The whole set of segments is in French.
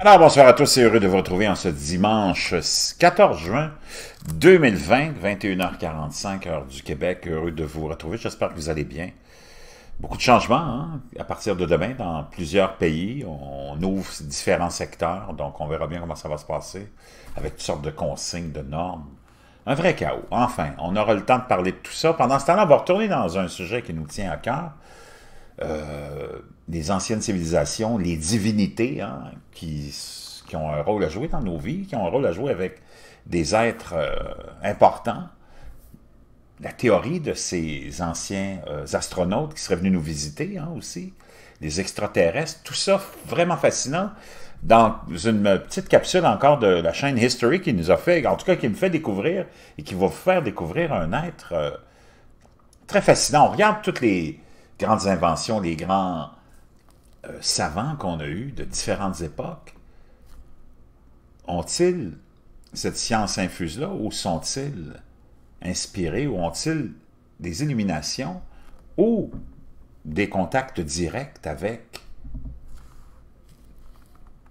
Alors, bonsoir à tous et heureux de vous retrouver en ce dimanche 14 juin 2020, 21h45, heure du Québec. Heureux de vous retrouver. J'espère que vous allez bien. Beaucoup de changements hein? à partir de demain dans plusieurs pays. On ouvre différents secteurs, donc on verra bien comment ça va se passer avec toutes sortes de consignes, de normes. Un vrai chaos. Enfin, on aura le temps de parler de tout ça. Pendant ce temps-là, on va retourner dans un sujet qui nous tient à cœur. Euh, les anciennes civilisations, les divinités hein, qui, qui, ont un rôle à jouer dans nos vies, qui ont un rôle à jouer avec des êtres euh, importants. La théorie de ces anciens euh, astronautes qui seraient venus nous visiter hein, aussi, les extraterrestres, tout ça vraiment fascinant dans une petite capsule encore de la chaîne History qui nous a fait, en tout cas qui me fait découvrir et qui va vous faire découvrir un être euh, très fascinant. On regarde toutes les grandes inventions, les grands euh, savants qu'on a eus de différentes époques ont-ils cette science infuse-là ou sont-ils inspirés ou ont-ils des illuminations ou des contacts directs avec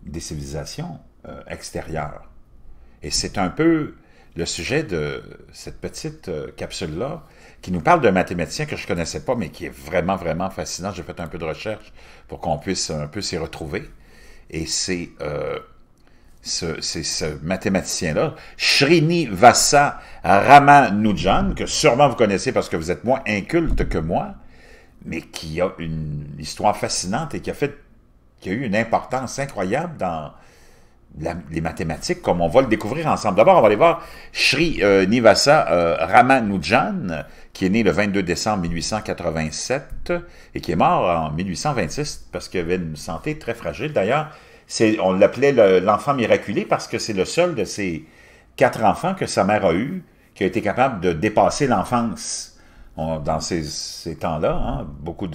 des civilisations euh, extérieures? Et c'est un peu le sujet de cette petite euh, capsule-là, qui nous parle d'un mathématicien que je ne connaissais pas, mais qui est vraiment, vraiment fascinant. J'ai fait un peu de recherche pour qu'on puisse un peu s'y retrouver. Et c'est euh, ce, mathématicien-là, Srinivasa Ramanujan, que sûrement vous connaissez parce que vous êtes moins inculte que moi, mais qui a une histoire fascinante et qui a fait qui a eu une importance incroyable dans les mathématiques, comme on va le découvrir ensemble. D'abord, on va aller voir Sri euh, Nivasa euh, Ramanujan, qui est né le 22 décembre 1887 et qui est mort en 1826 parce qu'il avait une santé très fragile. D'ailleurs, on l'appelait l'enfant miraculé parce que c'est le seul de ses quatre enfants que sa mère a eu qui a été capable de dépasser l'enfance. Dans ces, temps-là, hein, beaucoup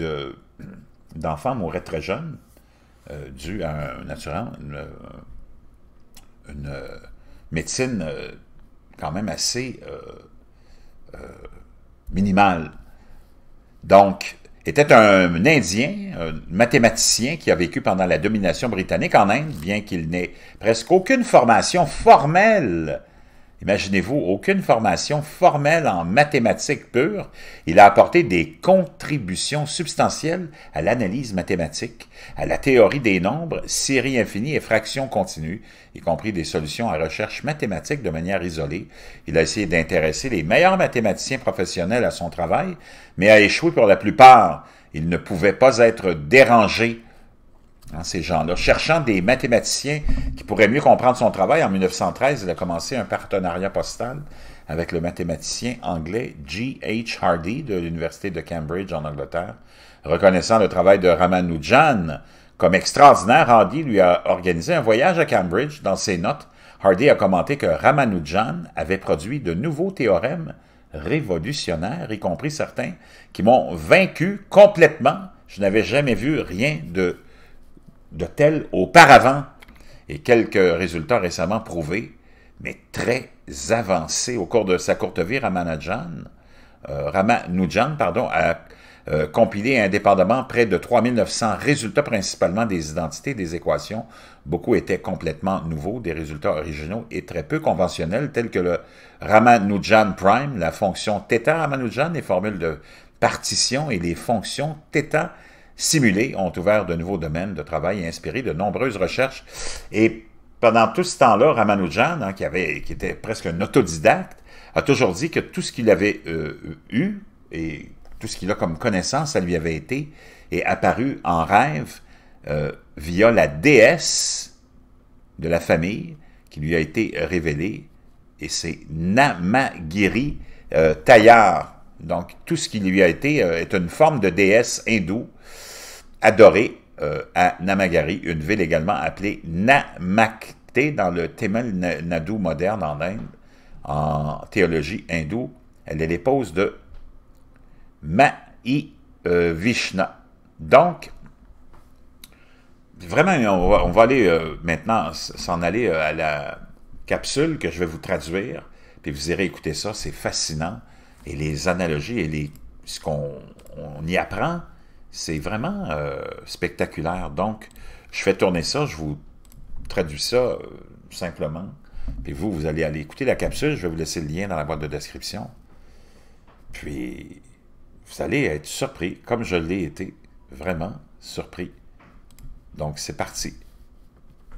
d'enfants mouraient très jeunes euh, dû à un, naturel, une euh, médecine euh, quand même assez euh, minimale. Donc, était un, un, Indien, un mathématicien qui a vécu pendant la domination britannique en Inde, bien qu'il n'ait presque aucune formation formelle Imaginez-vous, aucune formation formelle en mathématiques pure. il a apporté des contributions substantielles à l'analyse mathématique, à la théorie des nombres, séries infinies et fractions continues, y compris des solutions à recherche mathématique de manière isolée. Il a essayé d'intéresser les meilleurs mathématiciens professionnels à son travail, mais a échoué pour la plupart. Il ne pouvait pas être dérangé Hein, ces gens-là, cherchant des mathématiciens qui pourraient mieux comprendre son travail, en 1913, il a commencé un partenariat postal avec le mathématicien anglais G. H. Hardy de l'Université de Cambridge en Angleterre. Reconnaissant le travail de Ramanujan comme extraordinaire, Hardy lui a organisé un voyage à Cambridge. Dans ses notes, Hardy a commenté que Ramanujan avait produit de nouveaux théorèmes révolutionnaires, y compris certains qui m'ont vaincu complètement. Je n'avais jamais vu rien de de tels auparavant et quelques résultats récemment prouvés, mais très avancés au cours de sa courte vie, Ramanujan, euh, Ramanujan pardon, a euh, compilé indépendamment près de 3900 résultats principalement des identités, des équations. Beaucoup étaient complètement nouveaux, des résultats originaux et très peu conventionnels, tels que le Ramanujan prime, la fonction θ Ramanujan, les formules de partition et les fonctions θ simulés ont ouvert de nouveaux domaines de travail et inspiré de nombreuses recherches. Et pendant tout ce temps-là, Ramanujan, hein, qui, avait, qui était presque un autodidacte, a toujours dit que tout ce qu'il avait euh, eu et tout ce qu'il a comme connaissance, ça lui avait été et apparu en rêve euh, via la déesse de la famille qui lui a été révélée, et c'est Namagiri euh, Tayar. Donc, tout ce qui lui a été euh, est une forme de déesse hindoue adorée euh, à Namagari, une ville également appelée Namakte dans le Tamil Nadu moderne en Inde, en théologie hindoue. Elle est l'épouse de Mahi Vishna. Donc, vraiment, on va, aller euh, maintenant s'en aller à la capsule que je vais vous traduire, puis vous irez écouter ça, c'est fascinant et les analogies et les, ce qu'on y apprend, c'est vraiment euh, spectaculaire. Donc, je fais tourner ça, je vous traduis ça euh, simplement. Puis vous, vous allez aller écouter la capsule, je vais vous laisser le lien dans la boîte de description. Puis, vous allez être surpris, comme je l'ai été, vraiment surpris. Donc, c'est parti.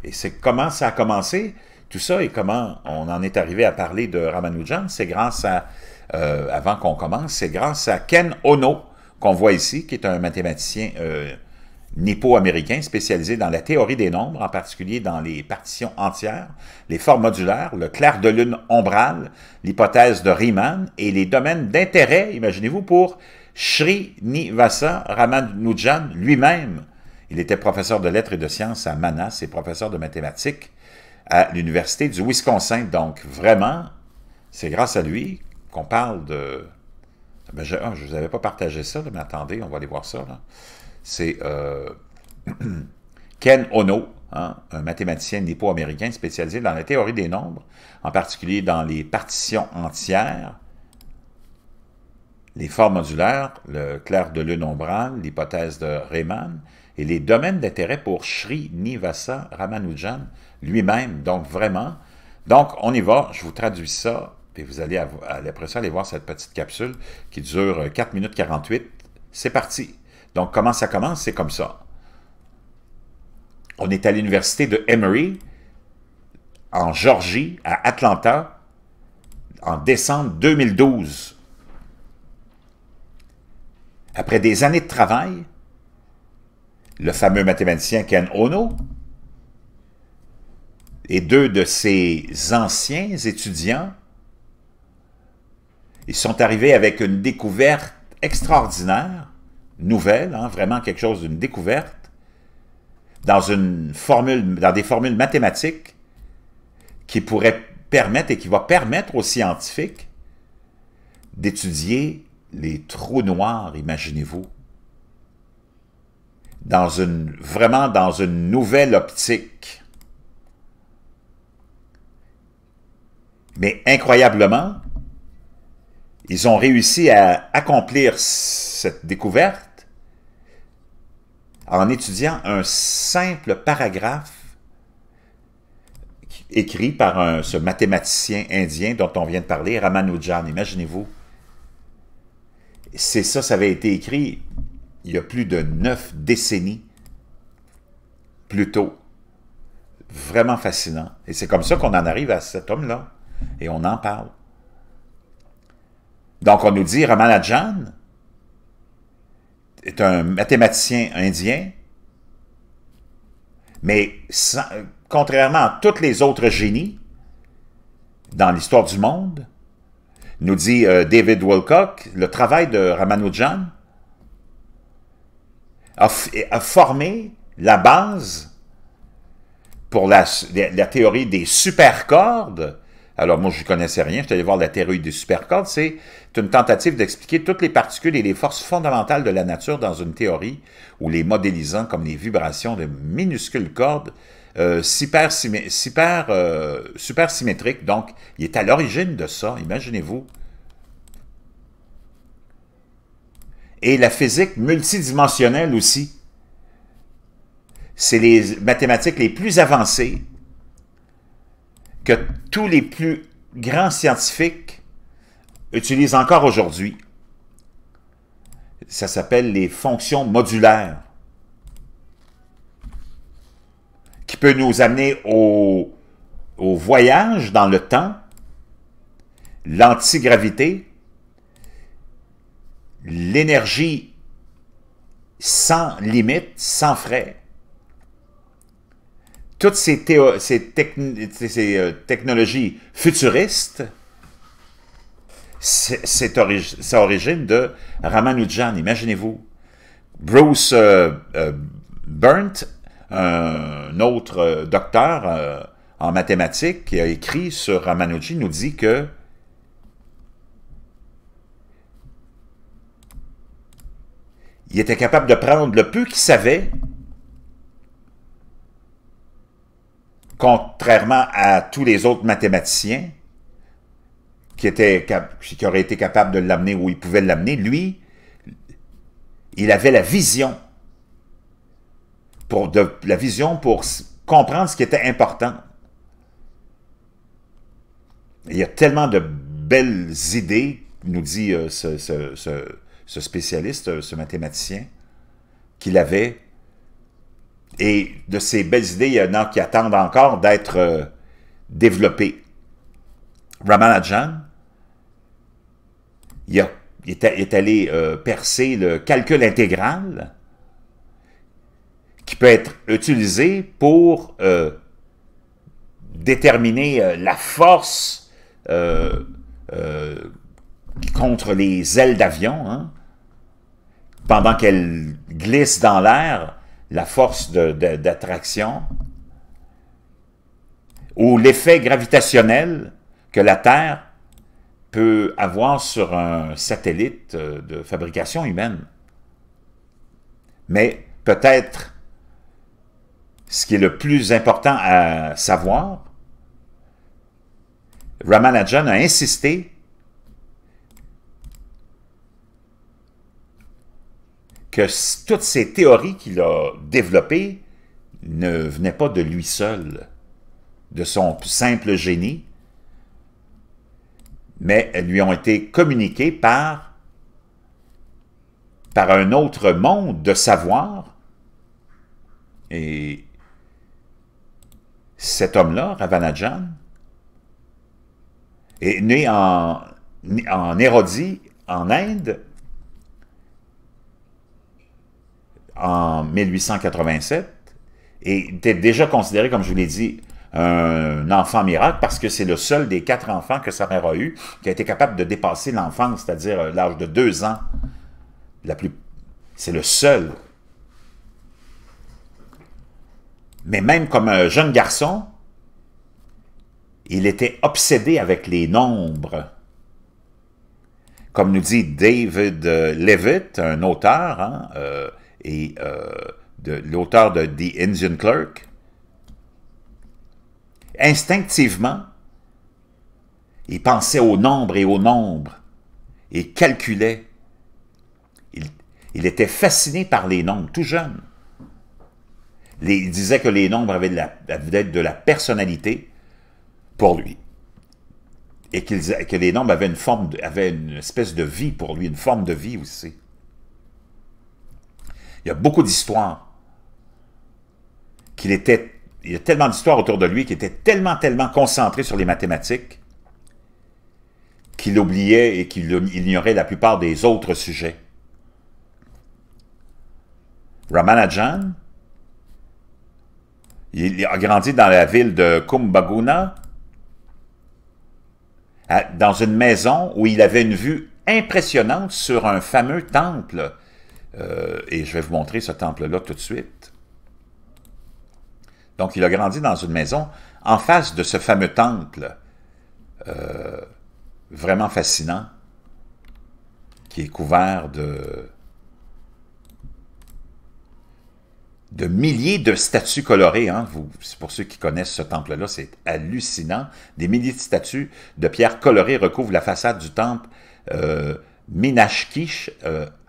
Et c'est comment ça a commencé, tout ça, et comment on en est arrivé à parler de Ramanujan, c'est grâce à euh, avant qu'on commence, c'est grâce à Ken Ono, qu'on voit ici, qui est un mathématicien euh, nippo-américain spécialisé dans la théorie des nombres, en particulier dans les partitions entières, les formes modulaires, le clair de lune ombrale, l'hypothèse de Riemann et les domaines d'intérêt, imaginez-vous, pour Srinivasa Ramanujan lui-même. Il était professeur de lettres et de sciences à Manas et professeur de mathématiques à l'Université du Wisconsin. Donc, vraiment, c'est grâce à lui qu'on parle de... Ben, je ne ah, vous avais pas partagé ça, mais attendez, on va aller voir ça. C'est euh, Ken Ono, hein, un mathématicien nippo-américain spécialisé dans la théorie des nombres, en particulier dans les partitions entières, les formes modulaires, le clair de lune ombrale, l'hypothèse de Riemann, et les domaines d'intérêt pour Sri Nivasa Ramanujan lui-même, donc vraiment. Donc, on y va, je vous traduis ça puis vous allez, après ça aller voir cette petite capsule qui dure 4 euh, minutes 48. C'est parti. Donc, comment ça commence? C'est comme ça. On est à l'université de Emory, en Georgie, à Atlanta, en décembre 2012. Après des années de travail, le fameux mathématicien Ken Ono et deux de ses anciens étudiants ils sont arrivés avec une découverte extraordinaire, nouvelle, hein, vraiment quelque chose d'une découverte, dans, une formule, dans des formules mathématiques qui pourraient permettre et qui va permettre aux scientifiques d'étudier les trous noirs, imaginez-vous, dans une, vraiment dans une nouvelle optique. Mais incroyablement, ils ont réussi à accomplir cette découverte en étudiant un simple paragraphe écrit par ce mathématicien indien dont on vient de parler, Ramanujan, imaginez-vous. C'est ça, ça avait été écrit il y a plus de neuf décennies plus tôt. Vraiment fascinant. Et c'est comme ça qu'on en arrive à cet homme-là. Et on en parle. Donc, on nous dit, Ramanujan est un mathématicien indien, mais contrairement à tous les autres génies dans l'histoire du monde, nous dit euh, David Wilcock, le travail de Ramanujan a, formé la base pour la théorie des supercordes alors moi, je ne connaissais rien, je suis allé voir la théorie des supercordes, c'est une tentative d'expliquer toutes les particules et les forces fondamentales de la nature dans une théorie ou les modélisant comme les vibrations de minuscules cordes, euh, super euh, donc il est à l'origine de ça, imaginez-vous. Et la physique multidimensionnelle aussi. C'est les mathématiques les plus avancées que tous les plus grands scientifiques utilisent encore aujourd'hui. Ça s'appelle les fonctions modulaires, qui peut nous amener au, au voyage dans le temps, l'antigravité, l'énergie sans limite, sans frais, toutes ces, euh, technologies futuristes, c'est à l'origine de Ramanujan, imaginez-vous. Bruce euh, euh Burnt, un autre euh, docteur en mathématiques qui a écrit sur Ramanujan, nous dit que il était capable de prendre le peu qu'il savait contrairement à tous les autres mathématiciens qui, étaient, qui auraient été capables de l'amener où ils pouvaient l'amener, lui, il avait la vision, pour la vision pour comprendre ce qui était important. Il y a tellement de belles idées, nous dit euh, ce, spécialiste, ce mathématicien, qu'il avait et de ces belles idées, il y en a qui attendent encore d'être euh, développées. Ramanujan, il, est, allé euh, percer le calcul intégral qui peut être utilisé pour euh, déterminer la force contre les ailes d'avion, hein, pendant qu'elles glissent dans l'air, la force d'attraction, ou l'effet gravitationnel que la Terre peut avoir sur un satellite euh, de fabrication humaine. Mais peut-être ce qui est le plus important à savoir, Ramanujan a insisté que toutes ces théories qu'il a développées ne venaient pas de lui seul, de son simple génie, mais elles lui ont été communiquées par, par un autre monde de savoir. Et cet homme-là, Ravanajan, est né en, en Érodie, en Inde, en 1887 et était déjà considéré, comme je vous l'ai dit, un enfant miracle parce que c'est le seul des quatre enfants que sa mère a eu qui a été capable de dépasser l'enfance, c'est-à-dire euh, l'âge de deux ans. La plus... C'est le seul. Mais même comme un jeune garçon, il était obsédé avec les nombres. Comme nous dit David Levitt, un auteur, hein, euh, et euh, l'auteur de The Indian Clerk, instinctivement, il pensait au nombre et aux nombres et calculait. Il, était fasciné par les nombres, tout jeune. il disait que les nombres avaient de la, de la personnalité pour lui. Et que les nombres avaient une forme, avaient une espèce de vie pour lui, une forme de vie aussi. Il y a beaucoup d'histoires. Qu'il était, il y a tellement d'histoires autour de lui qui était tellement, tellement concentré sur les mathématiques qu'il oubliait et qu'il ignorait la plupart des autres sujets. Ramanujan, il a grandi dans la ville de Kumbaguna, dans une maison où il avait une vue impressionnante sur un fameux temple euh, et je vais vous montrer ce temple-là tout de suite. Donc, il a grandi dans une maison en face de ce fameux temple, euh, vraiment fascinant, qui est couvert de, de milliers de statues colorées. Hein. Vous, pour ceux qui connaissent ce temple-là, c'est hallucinant. Des milliers de statues de pierres colorées recouvrent la façade du temple euh, Minashkish, Amman...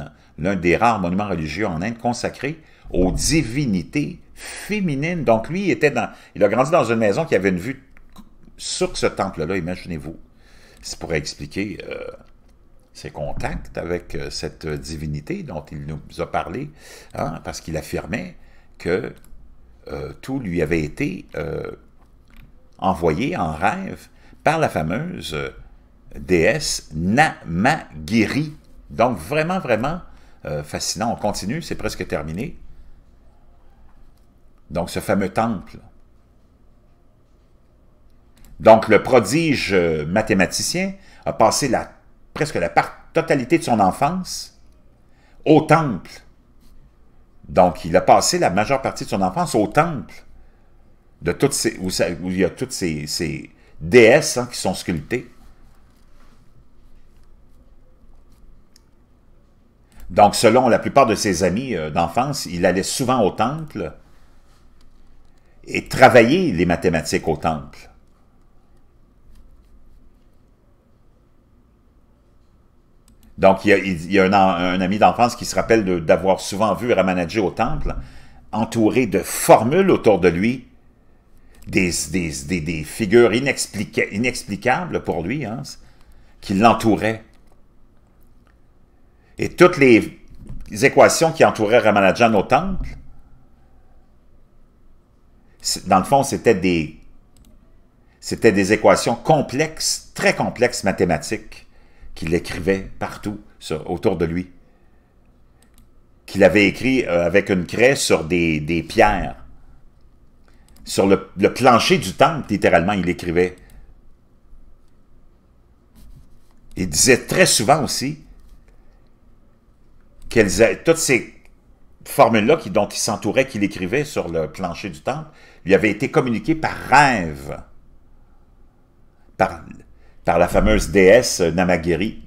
Aman, l'un des rares monuments religieux en Inde consacré aux divinités féminines. Donc lui, il, était dans, il a grandi dans une maison qui avait une vue sur ce temple-là, imaginez-vous. Ça pourrait expliquer euh, ses contacts avec euh, cette divinité dont il nous a parlé, hein, parce qu'il affirmait que euh, tout lui avait été envoyé en rêve par la fameuse déesse Namagiri. Donc vraiment, vraiment, euh, fascinant. On continue, c'est presque terminé. Donc, ce fameux temple. Donc, le prodige euh, mathématicien a passé la, presque la totalité de son enfance au temple. Donc, il a passé la majeure partie de son enfance au temple, de toutes ces, où, il y a toutes ces, déesses hein, qui sont sculptées. Donc, selon la plupart de ses amis euh, d'enfance, il allait souvent au temple et travaillait les mathématiques au temple. Donc, il y a, un, ami d'enfance qui se rappelle d'avoir souvent vu Ramanaji au temple, entouré de formules autour de lui, des, figures inexplicables pour lui, hein, qui l'entouraient et toutes les équations qui entouraient Ramanujan au temple, dans le fond, c'était des, c'était des équations complexes, très complexes mathématiques, qu'il écrivait partout autour de lui. Qu'il avait écrit euh, avec une craie sur des, pierres. Sur le, le plancher du temple, littéralement, il écrivait. Il disait très souvent aussi toutes ces formules-là dont il s'entourait, qu'il écrivait sur le plancher du temple, lui avaient été communiquées par rêve, par, la fameuse déesse Namagiri.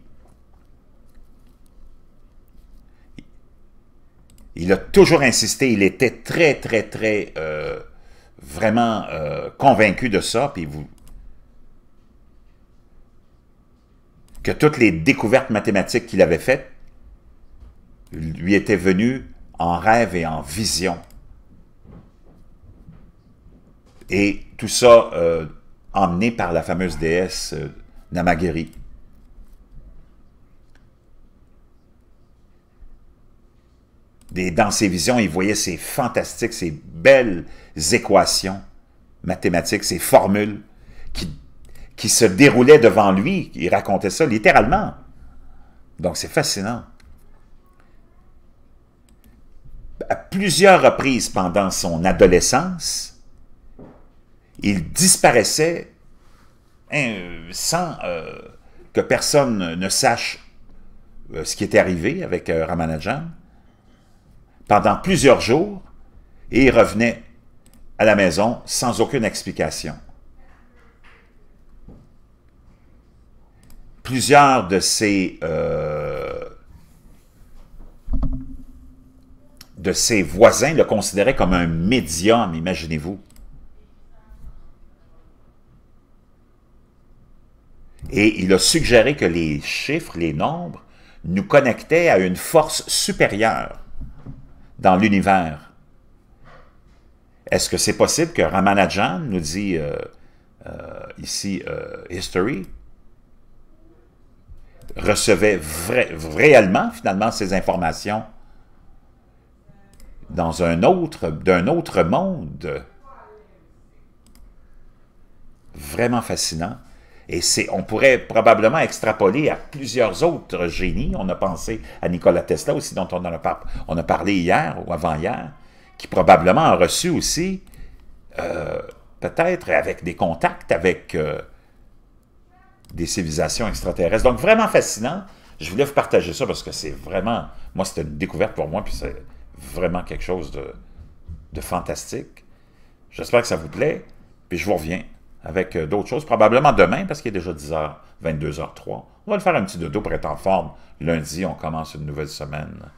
Il a toujours insisté, il était très, très, très, euh, vraiment euh, convaincu de ça, puis vous, que toutes les découvertes mathématiques qu'il avait faites lui était venu en rêve et en vision. Et tout ça euh, emmené par la fameuse déesse euh, Namagiri. dans ses visions, il voyait ces fantastiques, ces belles équations mathématiques, ces formules qui, qui se déroulaient devant lui. Il racontait ça littéralement. Donc c'est fascinant. à plusieurs reprises pendant son adolescence, il disparaissait hein, sans euh, que personne ne sache euh, ce qui était arrivé avec Ramanujan euh, Ramanajan pendant plusieurs jours et il revenait à la maison sans aucune explication. Plusieurs de ces ses voisins le considéraient comme un médium, imaginez-vous. Et il a suggéré que les chiffres, les nombres, nous connectaient à une force supérieure dans l'univers. Est-ce que c'est possible que Ramanujan nous dit euh, euh, ici euh, History recevait réellement finalement ces informations dans un autre, d'un autre monde. Vraiment fascinant. Et c'est, on pourrait probablement extrapoler à plusieurs autres génies. On a pensé à Nikola Tesla aussi, dont on, a, parlé hier ou avant-hier, qui probablement a reçu aussi, euh, peut-être avec des contacts avec euh, des civilisations extraterrestres. Donc, vraiment fascinant. Je voulais vous partager ça parce que c'est vraiment... Moi, c'était une découverte pour moi, puis c'est vraiment quelque chose de, de fantastique. J'espère que ça vous plaît. Puis je vous reviens avec euh, d'autres choses, probablement demain, parce qu'il est déjà 10h, 22h03. On va le faire un petit dodo pour être en forme. Lundi, on commence une nouvelle semaine.